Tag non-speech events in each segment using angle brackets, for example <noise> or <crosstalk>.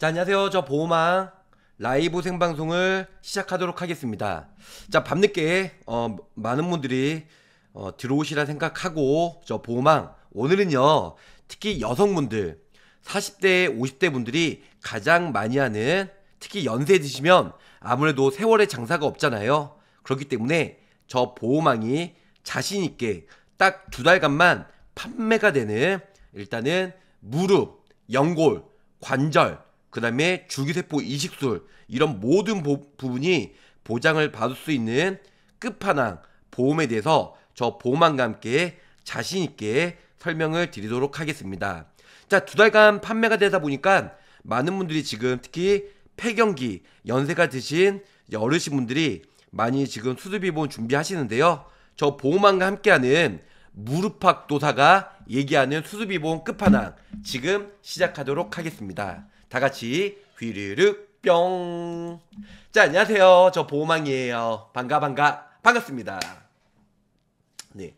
자, 안녕하세요. 저 보호망 라이브 생방송을 시작하도록 하겠습니다. 자, 밤늦게 어, 많은 분들이 어, 들어오시라 생각하고 저 보호망 오늘은요. 특히 여성분들 40대, 50대 분들이 가장 많이 하는 특히 연세 드시면 아무래도 세월의 장사가 없잖아요. 그렇기 때문에 저 보호망이 자신 있게 딱 두 달간만 판매가 되는 일단은 무릎, 연골, 관절 그 다음에 주기세포 이식술 이런 모든 보, 부분이 보장을 받을 수 있는 끝판왕 보험에 대해서 저보험왕과 함께 자신 있게 설명을 드리도록 하겠습니다. 자, 두 달간 판매가 되다 보니까 많은 분들이 지금 특히 폐경기, 연세가 드신 어르신분들이 많이 지금 수술비보험 준비하시는데요. 저보험왕과 함께하는 무릎팍 도사가 얘기하는 수술비보험 끝판왕 지금 시작하도록 하겠습니다. 다 같이 휘르륵 뿅. 자, 안녕하세요. 저 보호망이에요. 반가 반가. 반갑습니다. 네.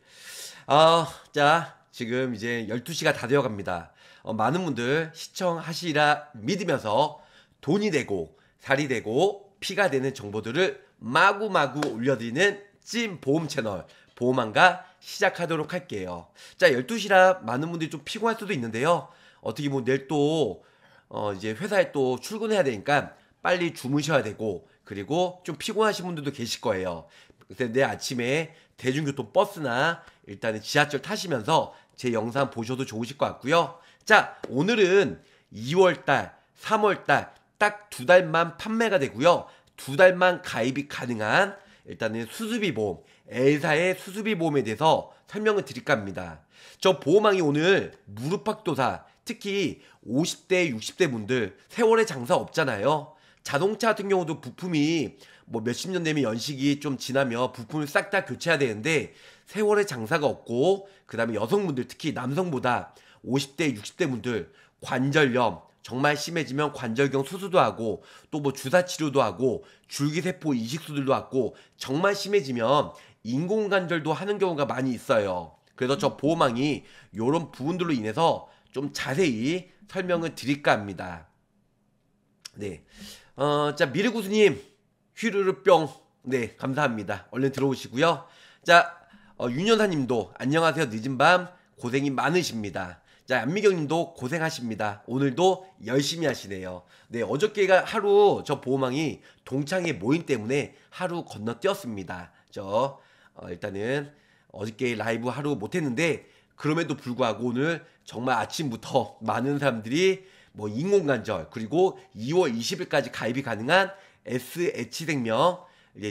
어, 자, 지금 이제 12시가 다 되어 갑니다. 어, 많은 분들 시청하시라 믿으면서 돈이 되고 살이 되고 피가 되는 정보들을 마구마구 올려드리는 찐 보험 채널 보험왕가 시작하도록 할게요. 자, 12시라 많은 분들이 좀 피곤할 수도 있는데요. 어떻게 보면 뭐 내일 또어 이제 회사에 또 출근해야 되니까 빨리 주무셔야 되고 그리고 좀 피곤하신 분들도 계실 거예요. 그래서 내 아침에 대중교통 버스나 일단은 지하철 타시면서 제 영상 보셔도 좋으실 것 같고요. 자, 오늘은 2월달, 3월달 딱 두 달만 판매가 되고요. 두 달만 가입이 가능한 일단은 수수비 보험, L사의 수수비 보험에 대해서 설명을 드릴까 합니다. 저 보험왕이 오늘 무릎팍도사 특히 50대, 60대 분들 세월의 장사 없잖아요. 자동차 같은 경우도 부품이 뭐 몇십 년 되면 연식이 좀 지나면 부품을 싹 다 교체해야 되는데 세월의 장사가 없고 그다음에 여성분들 특히 남성보다 50대, 60대 분들 관절염 정말 심해지면 관절경 수술도 하고 또 뭐 주사 치료도 하고 줄기세포 이식수들도 하고 정말 심해지면 인공관절도 하는 경우가 많이 있어요. 그래서 저 보호망이 이런 부분들로 인해서 좀 자세히 설명을 드릴까 합니다. 네. 어, 자, 미르구스님, 휘르르 뿅. 네, 감사합니다. 얼른 들어오시고요. 자, 어, 윤현사님도 안녕하세요. 늦은 밤 고생이 많으십니다. 자, 안미경님도 고생하십니다. 오늘도 열심히 하시네요. 네, 어저께가 하루 저 보호망이 동창회 모임 때문에 하루 건너뛰었습니다. 저 어, 일단은 어저께 라이브 하루 못했는데 그럼에도 불구하고 오늘 정말 아침부터 많은 사람들이 뭐 인공관절 그리고 2월 20일까지 가입이 가능한 SH생명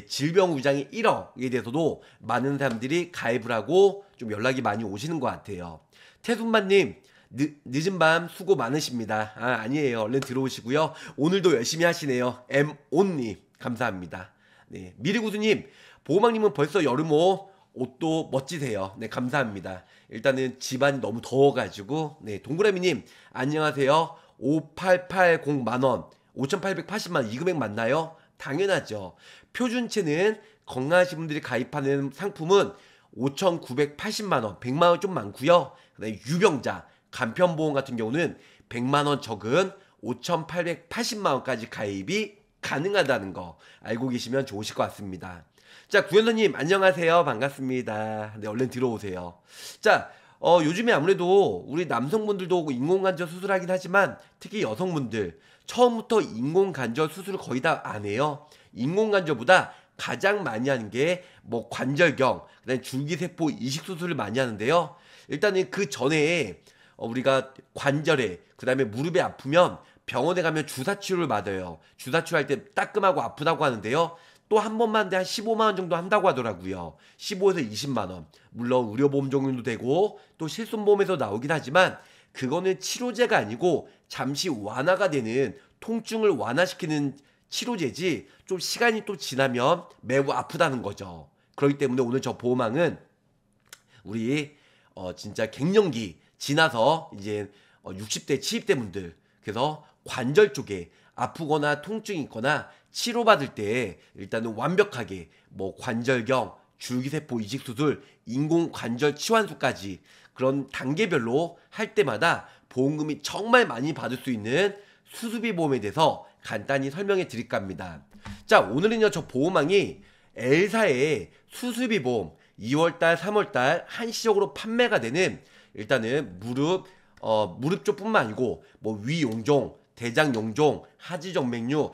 질병위장이 1억에 대해서도 많은 사람들이 가입을 하고 좀 연락이 많이 오시는 것 같아요. 태순마님 늦은 밤 수고 많으십니다. 아, 아니에요. 얼른 들어오시고요. 오늘도 열심히 하시네요. M 온님 감사합니다. 네, 미리구수님 보호막님은 벌써 여름옷 옷도 멋지세요. 네, 감사합니다. 일단은 집안이 너무 더워가지고, 네, 동그라미님, 안녕하세요. 5880만원, 5880만원, 이 금액 맞나요? 당연하죠. 표준체는 건강하신 분들이 가입하는 상품은 5,980만원, 100만원 좀 많고요. 그다음에 유병자, 간편보험 같은 경우는 100만원 적은 5,880만원까지 가입이 가능하다는 거 알고 계시면 좋으실 것 같습니다. 자, 구현서님, 안녕하세요. 반갑습니다. 네, 얼른 들어오세요. 자, 어, 요즘에 아무래도 우리 남성분들도 인공관절 수술하긴 하지만 특히 여성분들 처음부터 인공관절 수술을 거의 다 안 해요. 인공관절보다 가장 많이 하는 게 뭐 관절경, 그다음에 줄기세포 이식 수술을 많이 하는데요. 일단은 그 전에 어, 우리가 관절에 그다음에 무릎에 아프면 병원에 가면 주사 치료를 받아요. 주사 치료할 때 따끔하고 아프다고 하는데요. 또한 번만 한 15만 원 정도 한다고 하더라고요. 15에서 20만 원. 물론 의료보험 종류도 되고 또 실손보험에서 나오긴 하지만 그거는 치료제가 아니고 잠시 완화가 되는 통증을 완화시키는 치료제지 좀 시간이 또 지나면 매우 아프다는 거죠. 그렇기 때문에 오늘 저 보호망은 우리 어 진짜 갱년기 지나서 이제 어 60대, 70대 분들 그래서 관절 쪽에 아프거나 통증이 있거나 치료받을 때 일단은 완벽하게 뭐 관절경, 줄기세포 이식 수술, 인공 관절 치환술까지 그런 단계별로 할 때마다 보험금이 정말 많이 받을 수 있는 수수비 보험에 대해서 간단히 설명해 드릴까 합니다. 자, 오늘은요, 저 보험왕이 엘사의 수수비 보험 2월달, 3월달 한시적으로 판매가 되는 일단은 무릎, 어, 무릎 쪽뿐만 아니고 뭐 위용종, 대장용종, 하지정맥류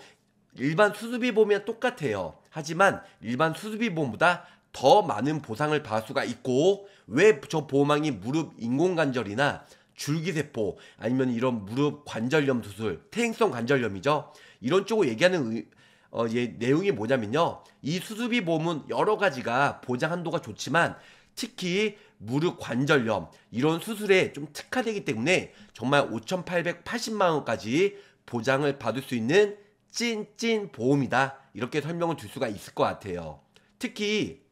일반 수수비보험이랑 똑같아요. 하지만 일반 수수비보험보다 더 많은 보상을 받을 수가 있고 왜 저 보험왕이 무릎 인공관절이나 줄기세포 아니면 이런 무릎 관절염 수술 퇴행성 관절염이죠 이런 쪽으로 얘기하는 의, 어, 예, 내용이 뭐냐면요 이 수술비 보험은 여러 가지가 보장 한도가 좋지만 특히 무릎 관절염 이런 수술에 좀 특화되기 때문에 정말 5,880만 원까지 보장을 받을 수 있는 찐찐 보험이다. 이렇게 설명을 줄 수가 있을 것 같아요. 특히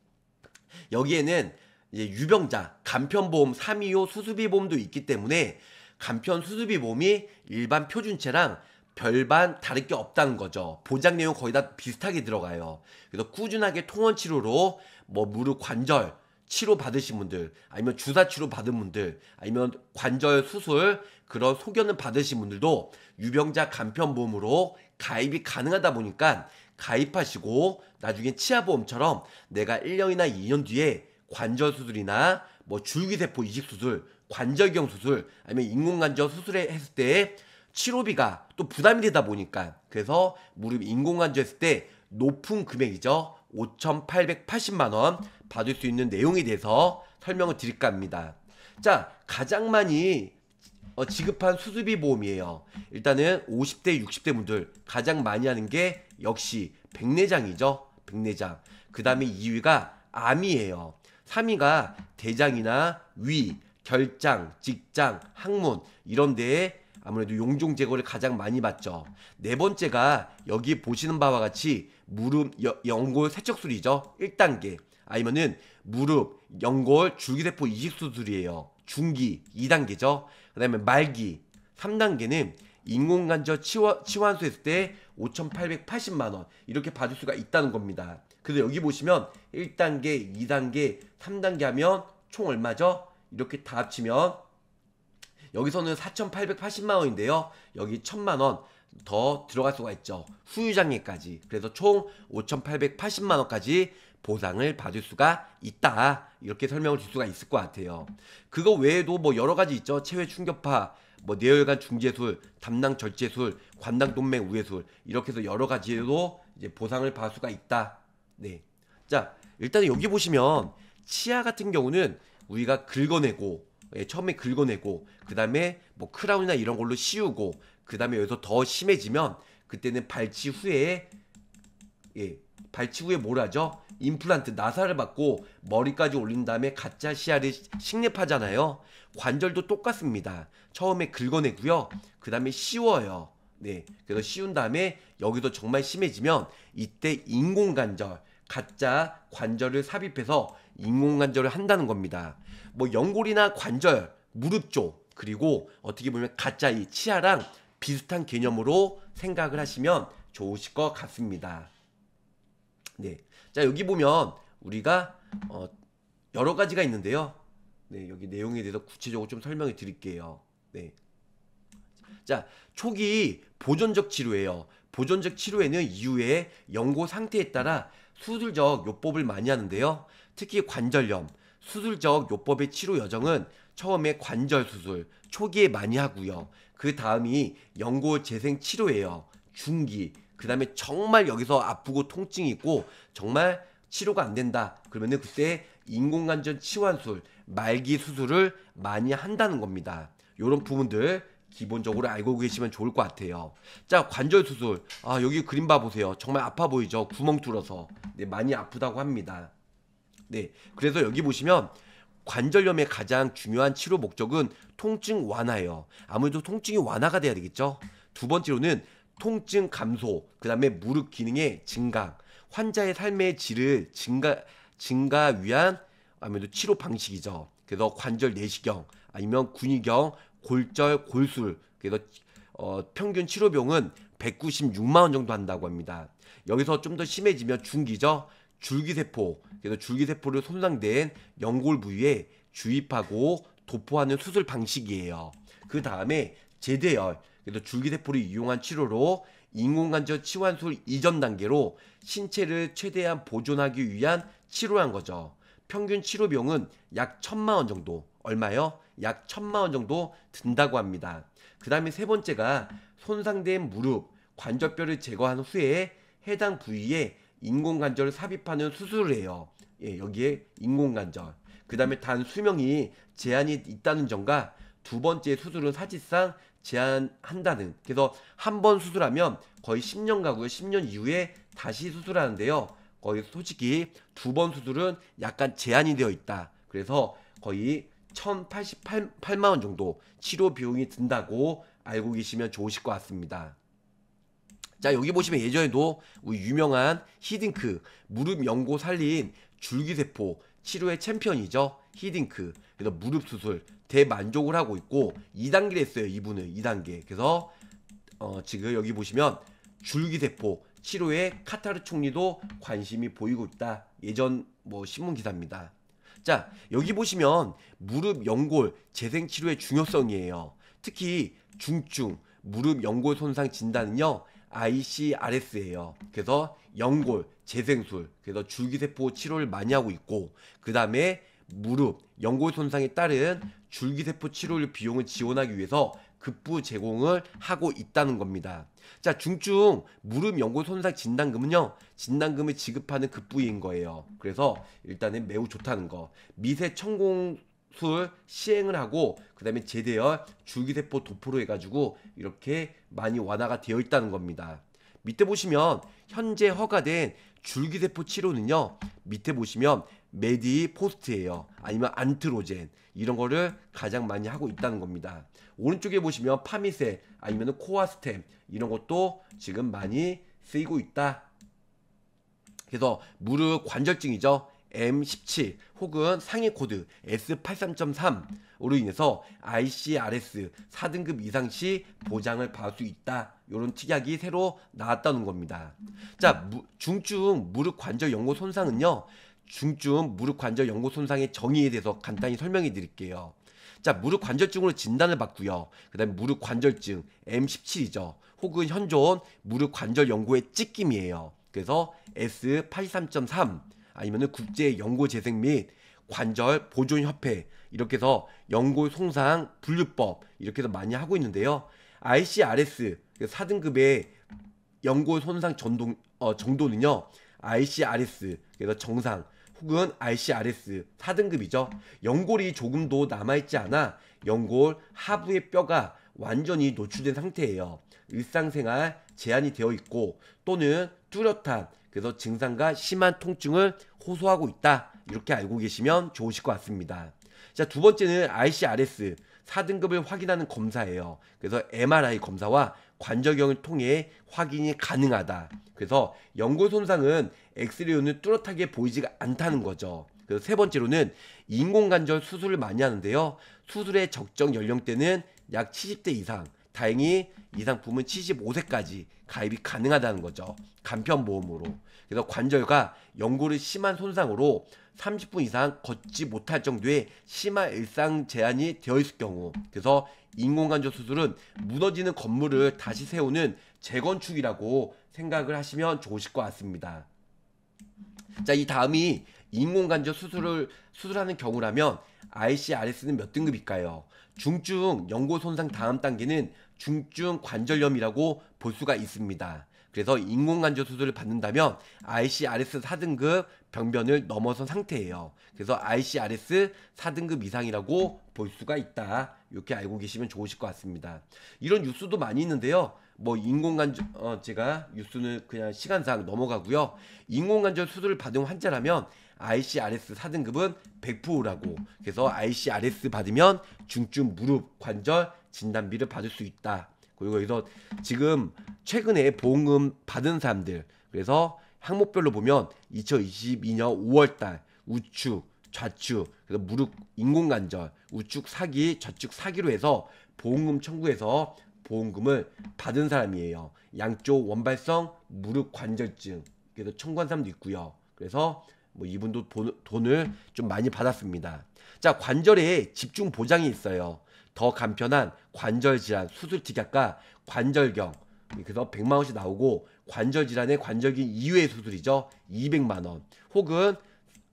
여기에는 유병자, 간편보험 325 수수비보험도 있기 때문에 간편 수수비보험이 일반 표준체랑 별반 다를 게 없다는 거죠. 보장 내용 거의 다 비슷하게 들어가요. 그래서 꾸준하게 통원 치료로 뭐 무릎 관절 치료 받으신 분들, 아니면 주사 치료 받은 분들, 아니면 관절 수술 그런 소견을 받으신 분들도 유병자 간편보험으로 가입이 가능하다 보니까 가입하시고 나중에 치아보험처럼 내가 1년이나 2년 뒤에 관절 수술이나 뭐 줄기세포 이식 수술, 관절경 수술, 아니면 인공관절 수술에 했을 때 치료비가 또 부담이 되다 보니까 그래서 무릎 인공관절 했을 때 높은 금액이죠. 5,880만 원 받을 수 있는 내용에 대해서 설명을 드릴까 합니다. 자, 가장 많이 어, 지급한 수술비 보험이에요. 일단은 50대, 60대 분들 가장 많이 하는 게 역시 백내장이죠. 백내장. 그 다음에 2위가 암이에요. 3위가 대장이나 위, 결장, 직장, 항문 이런 데에 아무래도 용종 제거를 가장 많이 받죠. 네 번째가 여기 보시는 바와 같이 무릎, 여, 연골 세척술이죠. 1단계. 아니면은 무릎, 연골, 줄기세포 이식 수술이에요. 중기 2단계죠. 그다음에 말기 3단계는 인공관절 치환, 치환수했을 때 5,880만 원 이렇게 받을 수가 있다는 겁니다. 그래서 여기 보시면 1단계, 2단계, 3단계 하면 총 얼마죠? 이렇게 다 합치면 여기서는 4,880만 원인데요. 여기 1,000만 원 더 들어갈 수가 있죠. 후유장애까지 그래서 총 5,880만 원까지 보상을 받을 수가 있다. 이렇게 설명을 줄 수가 있을 것 같아요. 그거 외에도 뭐 여러 가지 있죠. 체외 충격파, 뭐 내혈관 중재술, 담낭 절제술, 관당 동맹 우회술 이렇게 해서 여러 가지로 이제 보상을 받을 수가 있다. 네. 자, 일단 여기 보시면 치아 같은 경우는 우리가 긁어내고 예, 처음에 긁어내고 그 다음에 뭐 크라운이나 이런 걸로 씌우고 그 다음에 여기서 더 심해지면 그때는 발치 후에 예, 발치 후에 뭘 하죠? 임플란트 나사를 받고 머리까지 올린 다음에 가짜 시야를 식립하잖아요. 관절도 똑같습니다. 처음에 긁어내고요. 그 다음에 씌워요. 네, 그래서 씌운 다음에 여기도 정말 심해지면 이때 인공관절, 가짜 관절을 삽입해서 인공관절을 한다는 겁니다. 뭐 연골이나 관절, 무릎 쪽, 그리고 어떻게 보면 가짜 이 치아랑 비슷한 개념으로 생각을 하시면 좋으실 것 같습니다. 네. 자, 여기 보면 우리가 어, 여러 가지가 있는데요. 네, 여기 내용에 대해서 구체적으로 좀 설명해 드릴게요. 네. 자, 초기 보존적 치료예요. 보존적 치료에는 이후에 연고 상태에 따라 수술적 요법을 많이 하는데요. 특히 관절염, 수술적 요법의 치료 여정은 처음에 관절 수술, 초기에 많이 하고요. 그 다음이 연고 재생 치료예요. 중기, 그 다음에 정말 여기서 아프고 통증이 있고 정말 치료가 안 된다. 그러면은 그때 인공관절 치환술, 말기 수술을 많이 한다는 겁니다. 요런 부분들 기본적으로 알고 계시면 좋을 것 같아요. 자, 관절 수술. 아, 여기 그림 봐 보세요. 정말 아파 보이죠? 구멍 뚫어서. 네, 많이 아프다고 합니다. 네. 그래서 여기 보시면 관절염의 가장 중요한 치료 목적은 통증 완화예요. 아무래도 통증이 완화가 돼야 되겠죠? 두 번째로는 통증 감소, 그 다음에 무릎 기능의 증강, 환자의 삶의 질을 증가, 증가 위한 아무래도 치료 방식이죠. 그래서 관절 내시경, 아니면 군위경 골절, 골술, 그래서 어, 평균 치료 병용은 196만 원 정도 한다고 합니다. 여기서 좀 더 심해지면 중기죠. 줄기세포, 그래서 줄기세포를 손상된 연골 부위에 주입하고 도포하는 수술 방식이에요. 그 다음에 제대열, 그래서 줄기세포를 이용한 치료로 인공관절 치환술 이전 단계로 신체를 최대한 보존하기 위한 치료한 거죠. 평균 치료 비용은 약 천만 원 정도 얼마요? 약 천만 원 정도 든다고 합니다. 그 다음에 세 번째가 손상된 무릎, 관절뼈를 제거한 후에 해당 부위에 인공관절을 삽입하는 수술을 해요. 예, 여기에 인공관절. 그 다음에 단 수명이 제한이 있다는 점과 두 번째 수술은 사실상 제한한다는 그래서 한 번 수술하면 거의 10년 가고요. 10년 이후에 다시 수술하는데요. 거의 솔직히 두 번 수술은 약간 제한이 되어 있다. 그래서 거의 1,088만 원 정도 치료 비용이 든다고 알고 계시면 좋으실 것 같습니다. 자 여기 보시면 예전에도 우리 유명한 히딩크 무릎 연고 살린 줄기세포 치료의 챔피언이죠. 히딩크. 그래서 무릎 수술 대만족을 하고 있고 2단계를 했어요. 이분은 2단계. 그래서 어, 지금 여기 보시면 줄기세포 치료에 카타르 총리도 관심이 보이고 있다. 예전 뭐 신문 기사입니다. 자, 여기 보시면 무릎 연골 재생 치료의 중요성이에요. 특히 중증 무릎 연골 손상 진단은요. ICRS예요. 그래서 연골, 재생술, 그래서 줄기세포 치료를 많이 하고 있고 그 다음에 무릎, 연골 손상에 따른 줄기세포 치료 비용을 지원하기 위해서 급부 제공을 하고 있다는 겁니다. 자, 중증 무릎 연골 손상 진단금은요. 진단금을 지급하는 급부인 거예요. 그래서 일단은 매우 좋다는 거. 미세 천공 수술 시행을 하고 그다음에 제대열 줄기세포 도포로 해가지고 이렇게 많이 완화가 되어 있다는 겁니다. 밑에 보시면 현재 허가된 줄기세포 치료는요. 밑에 보시면 메디포스트예요. 아니면 안트로젠 이런 거를 가장 많이 하고 있다는 겁니다. 오른쪽에 보시면 파미셀 아니면 코아스템 이런 것도 지금 많이 쓰이고 있다. 그래서 무릎 관절증이죠. M17 혹은 상위 코드 S83.3으로 인해서 ICRS 4등급 이상 시 보장을 받을 수 있다. 이런 특약이 새로 나왔다는 겁니다. 자, 중증 무릎 관절 연고 손상은요. 중증 무릎 관절 연고 손상의 정의에 대해서 간단히 설명해 드릴게요. 자, 무릎 관절증으로 진단을 받고요. 그다음에 무릎 관절증 M17이죠. 혹은 현존 무릎 관절 연고의 찢김이에요. 그래서 S83.3 아니면은 국제 연고 재생 및 관절 보존 협회 이렇게 해서 연골 손상 분류법 이렇게 해서 많이 하고 있는데요. ICRS 4등급의 연골 손상 전동 어, 정도는요. ICRS 그래서 정상 혹은 ICRS 4등급이죠. 연골이 조금도 남아있지 않아 연골 하부의 뼈가 완전히 노출된 상태예요. 일상생활 제한이 되어 있고 또는 뚜렷한 그래서 증상과 심한 통증을 호소하고 있다. 이렇게 알고 계시면 좋으실 것 같습니다. 자, 두 번째는 ICRS 4등급을 확인하는 검사예요. 그래서 MRI 검사와 관절경을 통해 확인이 가능하다. 그래서 연골 손상은 엑스레이는 뚜렷하게 보이지가 않다는 거죠. 그래서 세 번째로는 인공관절 수술을 많이 하는데요. 수술의 적정 연령대는 약 70대 이상, 다행히 이 상품은 75세까지 가입이 가능하다는 거죠. 간편보험으로. 그래서 관절과 연골의 심한 손상으로 30분 이상 걷지 못할 정도의 심한 일상 제한이 되어 있을 경우 그래서 인공관절 수술은 무너지는 건물을 다시 세우는 재건축이라고 생각을 하시면 좋으실 것 같습니다. 자, 이 다음이 인공관절 수술을 수술하는 경우라면 ICRS는 몇 등급일까요? 중증 연골 손상 다음 단계는 중증 관절염이라고 볼 수가 있습니다. 그래서 인공관절 수술을 받는다면 ICRS 4등급 병변을 넘어선 상태예요. 그래서 ICRS 4등급 이상이라고 볼 수가 있다. 이렇게 알고 계시면 좋으실 것 같습니다. 이런 뉴스도 많이 있는데요. 뭐 인공관절 어, 제가 뉴스는 그냥 시간상 넘어가고요. 인공관절 수술을 받은 환자라면 ICRS 4등급은 100%라고 그래서 ICRS 받으면 중증 무릎 관절 진단비를 받을 수 있다. 그리고 여기서 지금 최근에 보험금 받은 사람들 그래서 항목별로 보면 2022년 5월달 우측 좌측 그래서 무릎 인공관절 우측 사기 좌측 사기로 해서 보험금 청구해서 보험금을 받은 사람이에요. 양쪽 원발성 무릎 관절증 그래서 청구한 사람도 있고요. 그래서 뭐 이분도 돈, 을좀 많이 받았습니다. 자 관절에 집중 보장이 있어요. 더 간편한 관절 질환 수술 특약과 관절경 그래서 100만 원씩 나오고 관절 질환의 관절기 이외의 수술이죠. 200만 원. 혹은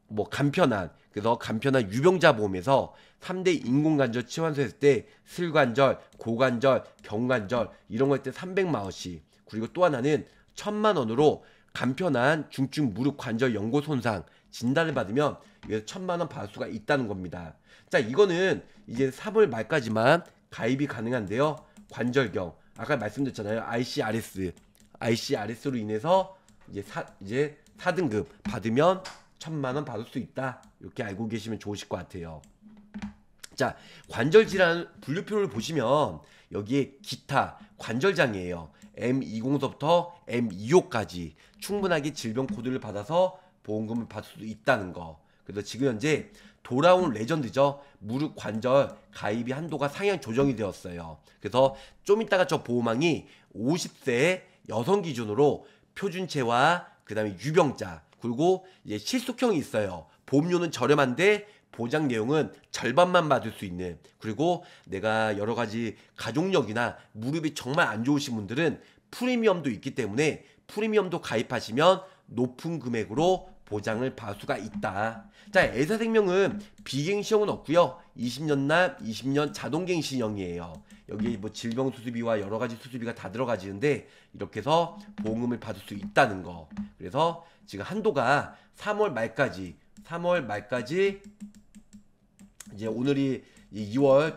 뭐 간편한 그래서 간편한 유병자 보험에서 3대 인공관절 치환소 했을 때 슬관절, 고관절, 경관절 이런 거할때 300만 원씩. 그리고 또 하나는 1000만 원으로 간편한 중증 무릎 관절 연골 손상 진단을 받으면 이서 천만 원 받을 수가 있다는 겁니다. 자, 이거는 이제 3월 말까지만 가입이 가능한데요. 관절경 아까 말씀드렸잖아요. ICRS ICRS로 인해서 이제 사 이제 4등급 받으면 천만 원 받을 수 있다. 이렇게 알고 계시면 좋으실 것 같아요. 자, 관절 질환 분류표를 보시면 여기에 기타 관절장이에요. M20서부터 M25까지 충분하게 질병 코드를 받아서 보험금을 받을 수도 있다는 거. 그래서 지금 현재 돌아온 레전드죠. 무릎 관절 가입이 한도가 상향 조정이 되었어요. 그래서 좀 이따가 저 보호망이 50세 여성 기준으로 표준체와 그다음에 유병자 그리고 이제 실속형이 있어요. 보험료는 저렴한데 보장 내용은 절반만 받을 수 있는 그리고 내가 여러 가지 가족력이나 무릎이 정말 안 좋으신 분들은 프리미엄도 있기 때문에 프리미엄도 가입하시면 높은 금액으로 보장을 봐수가 있다. 자, 애사생명은 비갱시형은 없고요. 20년 납, 20년 자동갱신형이에요. 여기 에뭐 질병 수수비와 여러 가지 수수비가 다 들어가지는데 이렇게 해서 보험금을 받을 수 있다는 거. 그래서 지금 한도가 3월 말까지 3월 말까지 이제 오늘이 2월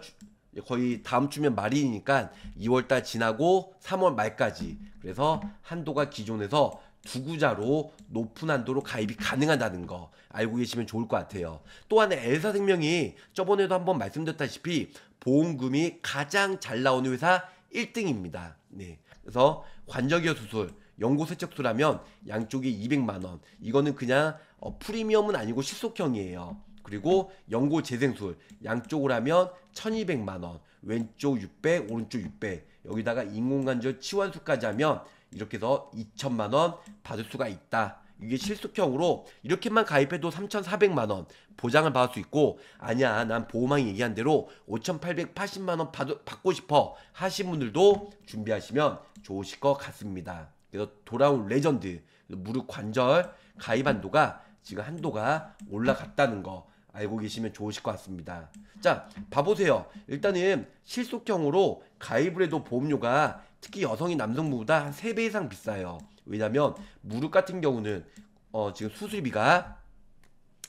거의 다음 주면 말이니까 2월달 지나고 3월 말까지 그래서 한도가 기존에서 투구자로 높은 한도로 가입이 가능하다는 거 알고 계시면 좋을 것 같아요. 또한 엘사생명이 저번에도 한번 말씀드렸다시피 보험금이 가장 잘 나오는 회사 1등입니다. 네. 그래서 관절기어 수술, 연고 세척술하면 양쪽이 200만 원. 이거는 그냥 어, 프리미엄은 아니고 실속형이에요. 그리고 연고 재생술 양쪽으로 하면 1200만 원. 왼쪽 600, 오른쪽 600. 여기다가 인공관절 치환술까지 하면 이렇게 해서 2천만 원 받을 수가 있다. 이게 실속형으로 이렇게만 가입해도 3,400만 원 보장을 받을 수 있고 아니야 난 보호망이 얘기한 대로 5,880만 원 받, 받고 싶어 하신 분들도 준비하시면 좋으실 것 같습니다. 그래서 돌아온 레전드 무릎 관절 가입 한도가 지금 한도가 올라갔다는 거 알고 계시면 좋으실 것 같습니다. 자, 봐보세요. 일단은 실속형으로 가입을 해도 보험료가 특히 여성이 남성보다 한 3배 이상 비싸요. 왜냐면 무릎 같은 경우는 어, 지금 수술비가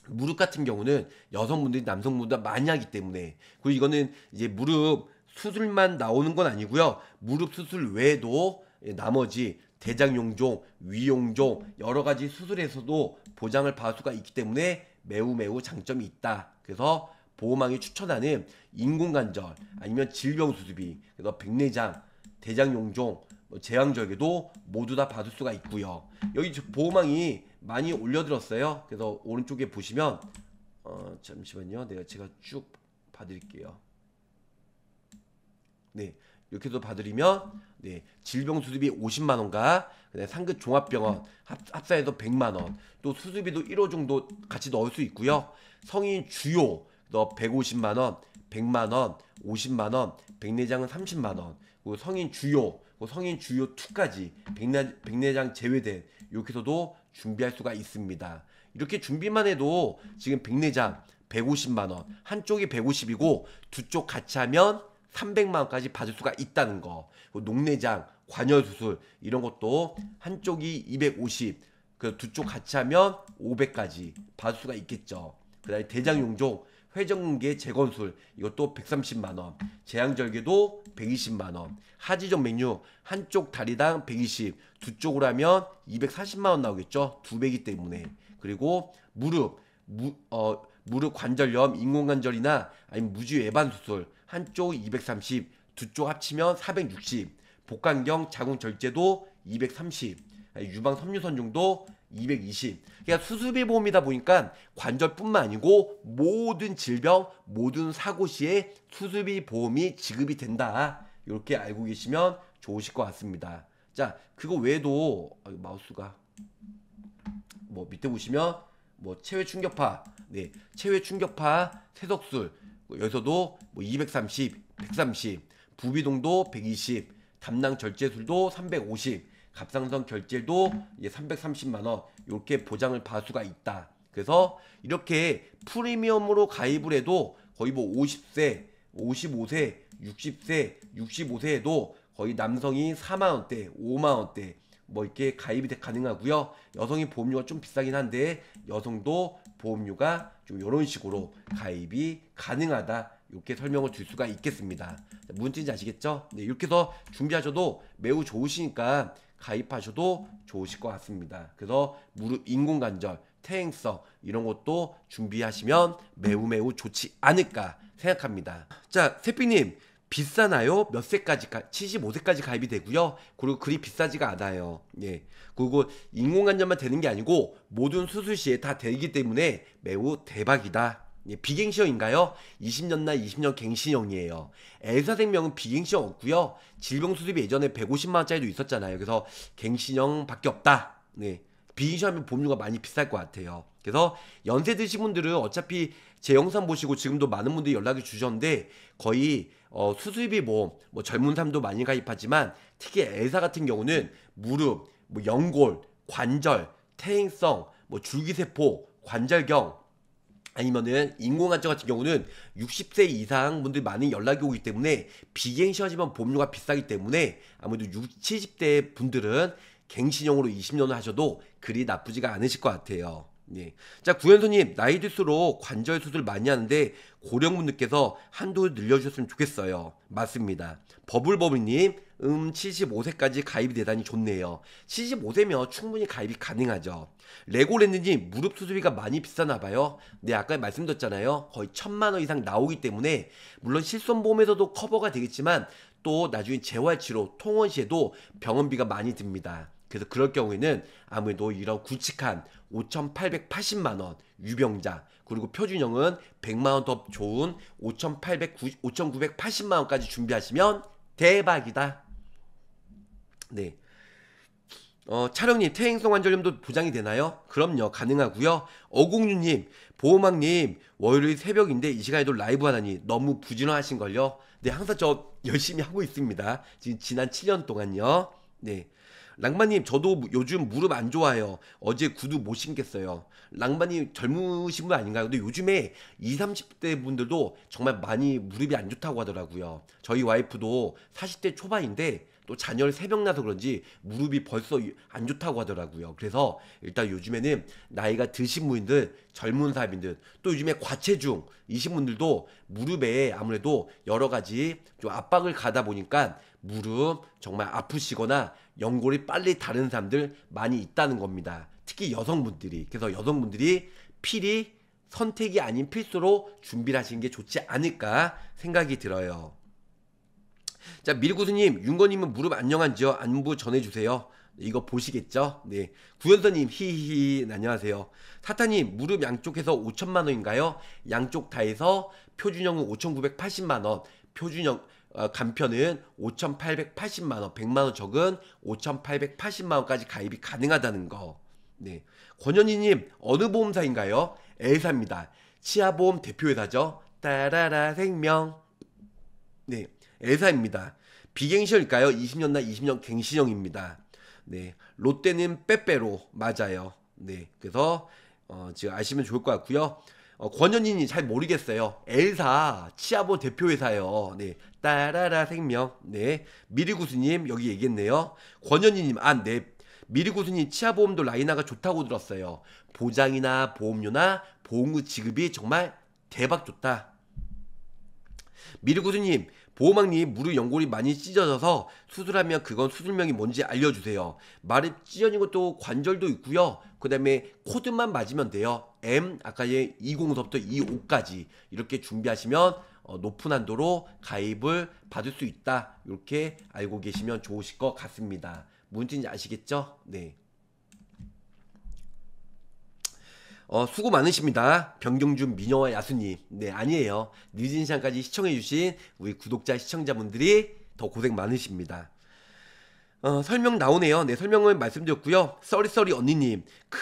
무릎 같은 경우는 여성분들이 남성보다 많이 하기 때문에 그리고 이거는 이제 무릎 수술만 나오는 건 아니고요. 무릎 수술 외에도 예, 나머지 대장용종, 위용종 여러 가지 수술에서도 보장을 받을 수가 있기 때문에 매우 매우 장점이 있다. 그래서 보호망이 추천하는 인공관절 아니면 질병 수술비, 그래서 백내장 대장용종, 제왕절개도 뭐 모두 다 받을 수가 있고요. 여기 보호망이 많이 올려들었어요. 그래서 오른쪽에 보시면 어, 잠시만요. 내가 제가 쭉 봐드릴게요. 네. 이렇게도 봐드리면 네, 질병 수술비 50만 원과 상급 종합병원 합, 사해서 100만 원, 또 수술비도 1호 정도 같이 넣을 수 있고요. 성인 주요 150만 원, 100만 원, 50만 원, 백내장은 30만 원, 그 성인 주요, 그 성인 주요 2까지 백내, 백내장 제외된 여기서도 준비할 수가 있습니다. 이렇게 준비만 해도 지금 백내장 150만원, 한쪽이 150이고 두 쪽 같이 하면 300만원까지 받을 수가 있다는 거. 그 농내장 관여수술 이런 것도 한쪽이 250, 그 두 쪽 같이 하면 500까지 받을 수가 있겠죠. 그 다음에 대장 용종 회전계 재건술 이것도 130만 원, 재앙절개도 120만 원, 하지정 메뉴 한쪽 다리당 120, 두 쪽으로 하면 240만 원 나오겠죠. 두 배기 때문에. 그리고 무릎, 무, 어, 무릎 관절염, 인공관절이나 아니면 무지 외반 수술 한쪽 230, 두쪽 합치면 460, 복강경 자궁 절제도 230. 유방 섬유선 중도 220. 그러니까 수술비 보험이다 보니까 관절뿐만 아니고 모든 질병, 모든 사고 시에 수술비 보험이 지급이 된다. 이렇게 알고 계시면 좋으실 것 같습니다. 자, 그거 외에도 아, 마우스가 뭐 밑에 보시면 뭐 체외 충격파, 네, 체외 충격파 세석술 여기서도 뭐 230, 130, 부비동도 120, 담낭 절제술도 350. 갑상선 결제도 이제 330만 원 이렇게 보장을 받을 수가 있다. 그래서 이렇게 프리미엄으로 가입을 해도 거의 뭐 50세, 55세, 60세, 65세에도 거의 남성이 4만 원대, 5만 원대 뭐 이렇게 가입이 가능하고요. 여성이 보험료가 좀 비싸긴 한데 여성도 보험료가 좀 이런 식으로 가입이 가능하다. 이렇게 설명을 드릴 수가 있겠습니다. 무슨 뜻인지 아시겠죠? 네, 이렇게 해서 준비하셔도 매우 좋으시니까 가입하셔도 좋으실 것 같습니다. 그래서 무릎 인공관절, 퇴행성 이런 것도 준비하시면 매우 매우 좋지 않을까 생각합니다. 자, 세피님 비싸나요? 몇 세까지 가, 75세까지 가입이 되고요. 그리고 그리 비싸지가 않아요. 예. 그리고 인공관절만 되는 게 아니고 모든 수술 시에 다 되기 때문에 매우 대박이다. 예, 비갱시형인가요? 20년 날 20년 갱신형이에요. 엘사생명은 비갱시형 없고요. 질병수습이 예전에 150만원짜리도 있었잖아요. 그래서 갱신형밖에 없다. 네. 비갱시형하면 보험료가 많이 비쌀 것 같아요. 그래서 연세 드신 분들은 어차피 제 영상 보시고 지금도 많은 분들이 연락을 주셨는데 거의 어, 수술비 보험, 뭐 젊은 사람도 많이 가입하지만 특히 엘사 같은 경우는 무릎, 뭐 연골, 관절, 퇴행성, 뭐 줄기세포, 관절경 아니면은 인공안자 같은 경우는 60세 이상 분들 많이 연락이 오기 때문에 비갱신하지만 보험료가 비싸기 때문에 아무래도 60, 70대 분들은 갱신형으로 20년을 하셔도 그리 나쁘지가 않으실 것 같아요. 예. 자, 구현수님, 나이 들수록 관절 수술 많이 하는데 고령분들께서 한도 늘려주셨으면 좋겠어요. 맞습니다. 버블버블님, 음, 75세까지 가입이 대단히 좋네요. 75세면 충분히 가입이 가능하죠. 레고랜드인지 무릎 수술비가 많이 비싸나 봐요. 네, 아까 말씀드렸잖아요. 거의 천만 원 이상 나오기 때문에 물론 실손보험에서도 커버가 되겠지만 또 나중에 재활치료, 통원 시에도 병원비가 많이 듭니다. 그래서 그럴 경우에는 아무래도 이런 굵직한 5,880만 원 유병자 그리고 표준형은 100만 원 더 좋은 5,890 5,980만 원까지 준비하시면 대박이다. 네. 어, 차령님 퇴행성 관절염도 보장이 되나요? 그럼요 가능하고요 어공유님 보호막님 월요일 새벽인데 이 시간에도 라이브 하다니 너무 부진하신걸요네 항상 저 열심히 하고 있습니다 지금 지난 7년 동안요 네 랑마님 저도 뭐 요즘 무릎 안 좋아요 어제 구두 못 신겠어요 랑마님 젊으신 분 아닌가요 근데 요즘에 20, 30대 분들도 정말 많이 무릎이 안 좋다고 하더라고요 저희 와이프도 40대 초반인데 또 잔열 새벽 나서 그런지 무릎이 벌써 안 좋다고 하더라고요. 그래서 일단 요즘에는 나이가 드신 분들, 젊은 사람들, 인또 요즘에 과체중 이신 분들도 무릎에 아무래도 여러 가지 좀 압박을 가다 보니까 무릎 정말 아프시거나 연골이 빨리 다른 사람들 많이 있다는 겁니다. 특히 여성분들이. 그래서 여성분들이 필이 선택이 아닌 필수로 준비를 하시는 게 좋지 않을까 생각이 들어요. 자, 밀구수님, 윤건님은 무릎 안녕한지요? 안부 전해주세요. 이거 보시겠죠? 네. 구현서님, 히히히, 안녕하세요. 사타님, 무릎 양쪽에서 5천만원인가요? 양쪽 다 해서 표준형은 5,980만원, 표준형, 어, 간편은 5,880만원, 100만원 적은 5,880만원까지 가입이 가능하다는 거. 네. 권현희님, 어느 보험사인가요? 엘사입니다. 치아보험 대표회사죠. 따라라 생명. 네. 엘사입니다 비갱시형일까요? 20년나 20년 갱신형입니다 네. 롯데는 빼빼로 맞아요. 네. 그래서 어, 지금 아시면 좋을 것 같고요. 어, 권현인이 잘 모르겠어요. 엘사 치아보 대표회사요. 네. 따라라 생명. 네. 미리구수님 여기 얘기했네요. 권현인님 아 네. 미리구수님 치아보험도 라이나가 좋다고 들었어요. 보장이나 보험료나 보험금 지급이 정말 대박 좋다. 미리구수님 보호막님 무릎 연골이 많이 찢어져서 수술하면 그건 수술명이 뭔지 알려주세요. 말이 찢어진 것도 관절도 있고요. 그 다음에 코드만 맞으면 돼요. M 아까의 20서부터 예, 25까지 이렇게 준비하시면 어, 높은 한도로 가입을 받을 수 있다. 이렇게 알고 계시면 좋으실 것 같습니다. 뭔지 아시겠죠? 네. 어, 수고 많으십니다. 변경준 미녀와 야수님. 네, 아니에요. 늦은 시간까지 시청해주신 우리 구독자, 시청자분들이 더 고생 많으십니다. 어, 설명 나오네요. 네, 설명을 말씀드렸고요. 써리써리 언니님. 크,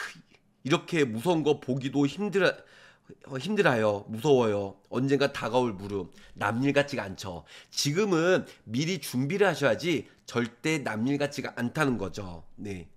이렇게 무서운 거 보기도 힘들어. 어, 힘들어요. 무서워요. 언젠가 다가올 무릎. 남일 같지가 않죠. 지금은 미리 준비를 하셔야지 절대 남일 같지가 않다는 거죠. 네.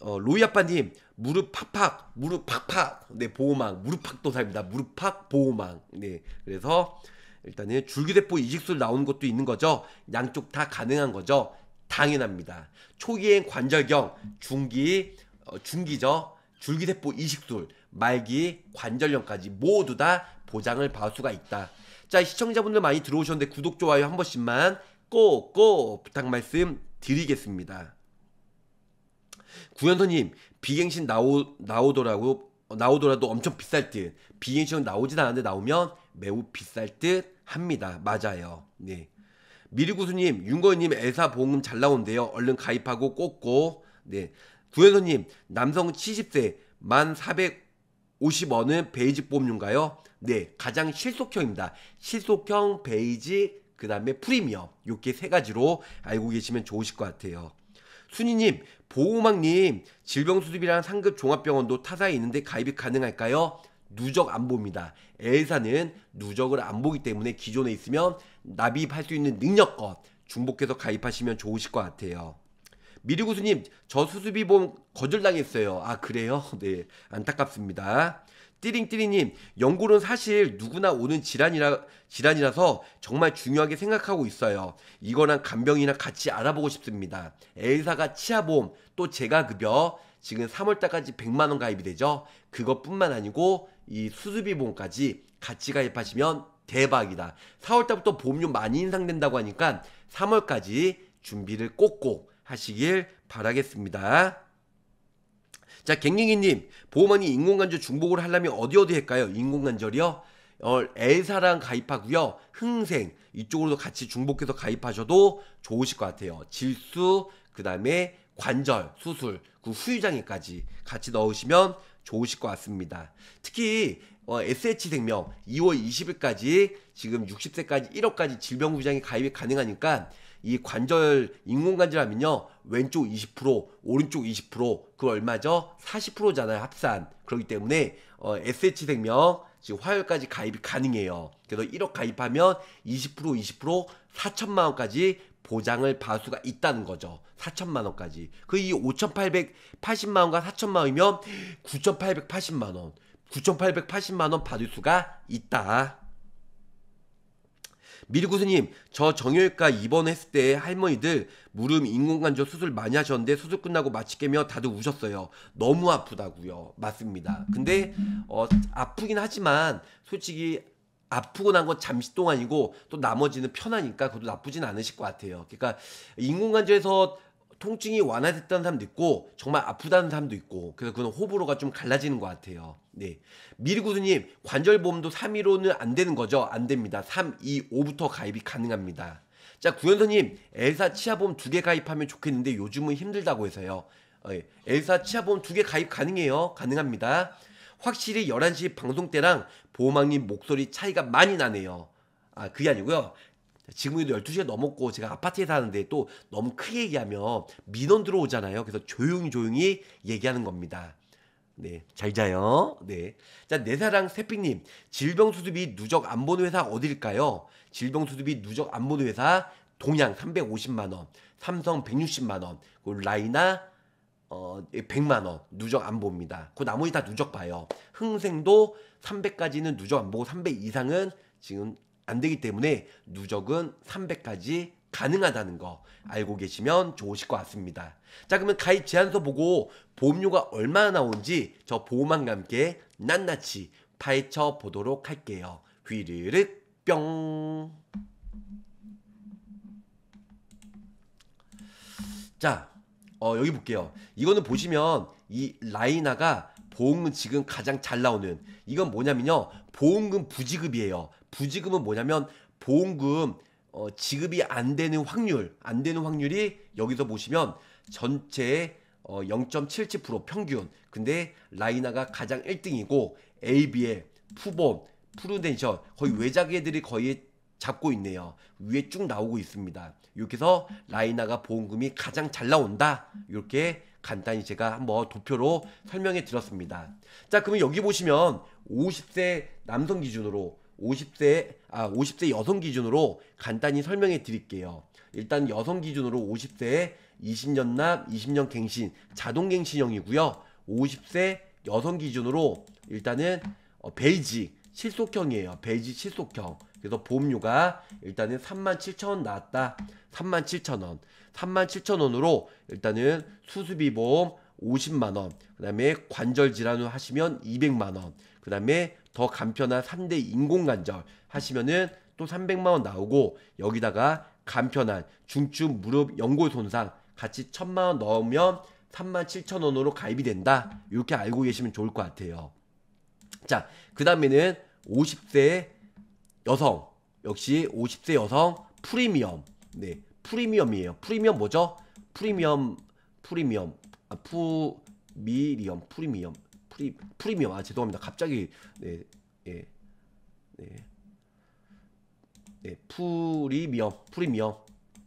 어, 로이 아빠님 무릎 팍팍 무릎 팍팍 네 보호망 무릎 팍도사입니다 무릎 팍 보호망 네 그래서 일단은 줄기세포 이식술 나오는 것도 있는 거죠 양쪽 다 가능한 거죠 당연합니다 초기엔 관절경 중기 어, 중기죠 줄기세포 이식술 말기 관절염까지 모두 다 보장을 받을 수가 있다 자 시청자분들 많이 들어오셨는데 구독 좋아요 한 번씩만 꼭꼭 부탁 말씀 드리겠습니다. 구현선님 비갱신 나오 나오더라고 나오더라도 엄청 비쌀 듯 비갱신은 나오진 않는데 나오면 매우 비쌀 듯 합니다. 맞아요. 네. 미리구수님, 윤건님 애사 보험 잘 나온대요. 얼른 가입하고 꽂고. 네. 구현선님, 남성 70세 만 450원은 베이직 보험료인가요? 네, 가장 실속형입니다. 실속형, 베이직, 그 다음에 프리미엄. 요게 세 가지로 알고 계시면 좋으실 것 같아요. 순이님, 보호막님, 질병수습이랑 상급 종합병원도 타사에 있는데 가입이 가능할까요? 누적 안 봅니다. A사는 누적을 안 보기 때문에 기존에 있으면 납입할 수 있는 능력껏 중복해서 가입하시면 좋으실 것 같아요. 미리구수님 저 수수비보험 거절당했어요. 아 그래요? <laughs> 네 안타깝습니다. 띠링띠링님 연골은 사실 누구나 오는 질환이라 질환이라서 정말 중요하게 생각하고 있어요. 이거랑 간병이나 같이 알아보고 싶습니다. 엘사가 치아보험 또 제가 급여 지금 3월달까지 100만 원 가입이 되죠. 그것뿐만 아니고 이 수수비 보험까지 같이 가입하시면 대박이다. 4월달부터 보험료 많이 인상된다고 하니까 3월까지 준비를 꼭꼭 하시길 바라겠습니다. 자, 갱갱이님, 보험원이 인공관절 중복을 하려면 어디 어디 할까요? 인공관절이요? 어, 엘사랑 가입하고요. 흥생 이쪽으로도 같이 중복해서 가입하셔도 좋으실 것 같아요. 질수 그다음에 관절 수술 그 후유장애까지 같이 넣으시면 좋으실 것 같습니다. 특히 어, SH생명 2월 20일까지 지금 60세까지 1억까지 질병 후유장애 가입이 가능하니까 이 관절 인공관절하면요 왼쪽 20% 오른쪽 20%그 얼마죠? 40%잖아요 합산 그렇기 때문에 어, SH생명 지금 화요일까지 가입이 가능해요 그래서 1억 가입하면 20% 20% 4천만 원까지 보장을 받을 수가 있다는 거죠. 4천만 원까지. 그 이 5,880만 원과 4천만 원이면 9,880만 원. 9,880만 원 받을 수가 있다. 미리구스님, 저 정형외과 입원했을 때 할머니들 무릎 인공관절 수술 많이 하셨는데 수술 끝나고 마취 깨며 다들 우셨어요. 너무 아프다고요. 맞습니다. 근데 어, 아프긴 하지만 솔직히 아프고 난 건 잠시 동안이고 또 나머지는 편하니까 그것도 나쁘진 않으실 것 같아요. 그러니까 인공관절에서 통증이 완화됐다는 사람도 있고 정말 아프다는 사람도 있고 그래서 그건 호불호가 좀 갈라지는 것 같아요. 네. 미리구두님, 관절보험도 3위로는 안 되는 거죠? 안 됩니다. 3, 2, 5부터 가입이 가능합니다. 자, 구현서님, 엘사 치아보험 두 개 가입하면 좋겠는데 요즘은 힘들다고 해서요. 예, 엘사 치아보험 두 개 가입 가능해요. 가능합니다. 확실히 11시 방송 때랑 보호망님 목소리 차이가 많이 나네요. 아, 그게 아니고요. 지금도 12시가 넘었고 제가 아파트에 사는데 또 너무 크게 얘기하면 민원 들어오잖아요. 그래서 조용히 조용히 얘기하는 겁니다. 네, 잘 자요. 네. 자, 내 사랑 새삥님 질병수습이 누적 안 보는 회사 어딜까요? 질병수습이 누적 안 보는 회사 동양 350만 원, 삼성 160만 원, 그리고 라이나 어 100만 예, 원 누적 안 봅니다. 그 나머지 다 누적 봐요. 흥생도 300까지는 누적 안 보고 300 이상은 지금 안 되기 때문에 누적은 300까지 가능하다는 거 알고 계시면 좋으실 것 같습니다. 자 그러면 가입 제안서 보고 보험료가 얼마나 나오는지저 보험안과 함께 낱낱이 파헤쳐 보도록 할게요. 휘르륵 뿅. 자, 어, 여기 볼게요. 이거는 보시면 이 라이나가 보험금 지금 가장 잘 나오는 이건 뭐냐면요. 보험금 부지급이에요. 부지급은 뭐냐면 보험금 어, 지급이 안 되는 확률, 안 되는 확률이 여기서 보시면 전체의 어, 0.77% 평균. 근데 라이나가 가장 1등이고 ABL, 푸본, 푸르덴션 거의 외자 애들이 거의 잡고 있네요. 위에 쭉 나오고 있습니다. 이렇게 해서 라이나가 보험금이 가장 잘 나온다. 이렇게 간단히 제가 한번 도표로 설명해 드렸습니다. 자, 그러면 여기 보시면 50세 남성 기준으로 50세 아 50세 여성 기준으로 간단히 설명해 드릴게요. 일단 여성 기준으로 5 0세 20년 납, 20년 갱신, 자동 갱신형이고요. 50세 여성 기준으로 일단은 어, 베이직 실속형이에요. 베이직 실속형. 그래서 보험료가 일단은 37,000원 나왔다. 37,000원. 37,000원으로 일단은 수수비 보험 50만원. 그 다음에 관절 질환을 하시면 200만원. 그 다음에 더 간편한 3대 인공관절 하시면은 또 300만 원 나오고 여기다가 간편한 중추 무릎 연골 손상 같이 1000만 원 넣으면 3 7 0 0 0 원으로 가입이 된다. 이렇게 알고 계시면 좋을 것 같아요. 자, 그 다음에는 50세 여성. 역시 50세 여성 프리미엄. 네, 프리미엄이에요. 프리미엄 뭐죠? 프리미엄, 프리미엄, 아, 푸미리엄, 프리미엄. 프리 프리미엄 아 죄송합니다. 갑자기 네 예. 네. 네, 프리미엄, 프리미엄,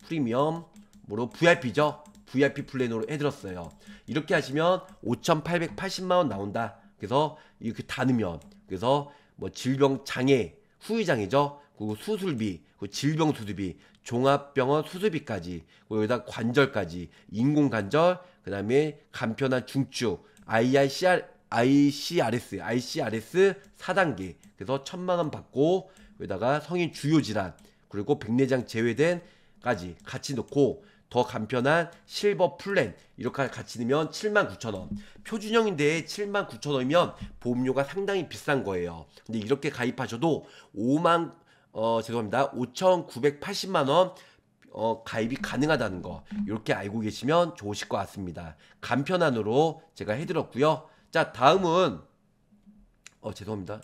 프리미엄뭐로 VIP죠. VIP 플랜으로 해드렸어요. 이렇게 하시면 5,880만원 나온다. 그래서 이렇게 다 그 넣으면 그래서 뭐 질병 장애, 후유장애죠. 그리고 수술비, 그 질병 수술비, 종합병원 수술비까지, 그리고 여기다 관절까지, 인공관절, 그 다음에 간편한 중추, IR, CR, ICRS, ICRS 4단계. 그래서 천만 원 받고 여기다가 성인 주요 질환 그리고 백내장 제외된까지 같이 넣고 더 간편한 실버 플랜 이렇게 같이 넣으면 7만9천원 표준형인데 7만9천원이면 보험료가 상당히 비싼 거예요 근데 이렇게 가입하셔도 5만 어 죄송합니다 5,980만원 어, 가입이 가능하다는 거 이렇게 알고 계시면 좋으실 것 같습니다 간편한으로 제가 해드렸고요 자, 다음은 어 죄송합니다.